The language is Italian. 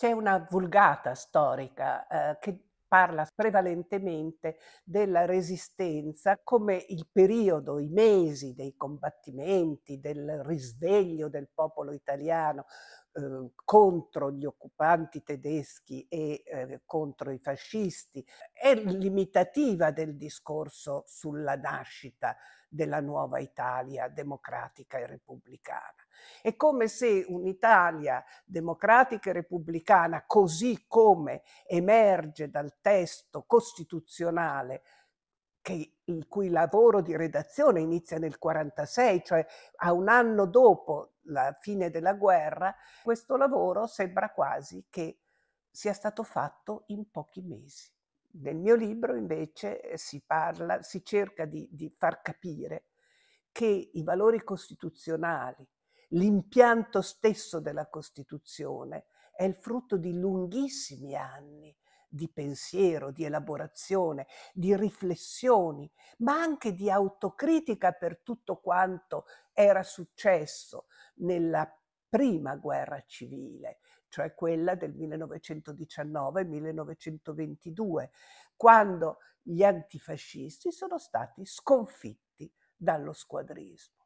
C'è una vulgata storica eh, che parla prevalentemente della resistenza come il periodo, i mesi dei combattimenti, del risveglio del popolo italiano, Ehm, contro gli occupanti tedeschi e eh, contro i fascisti, è limitativa del discorso sulla nascita della nuova Italia democratica e repubblicana. È come se un'Italia democratica e repubblicana, così come emerge dal testo costituzionale che, il cui lavoro di redazione inizia nel 1946, cioè a un anno dopo la fine della guerra, questo lavoro sembra quasi che sia stato fatto in pochi mesi. Nel mio libro invece eh, si parla, si cerca di, di far capire che i valori costituzionali, l'impianto stesso della Costituzione, è il frutto di lunghissimi anni di pensiero, di elaborazione, di riflessioni, ma anche di autocritica per tutto quanto era successo nella prima guerra civile, cioè quella del 1919-1922, quando gli antifascisti sono stati sconfitti dallo squadrismo.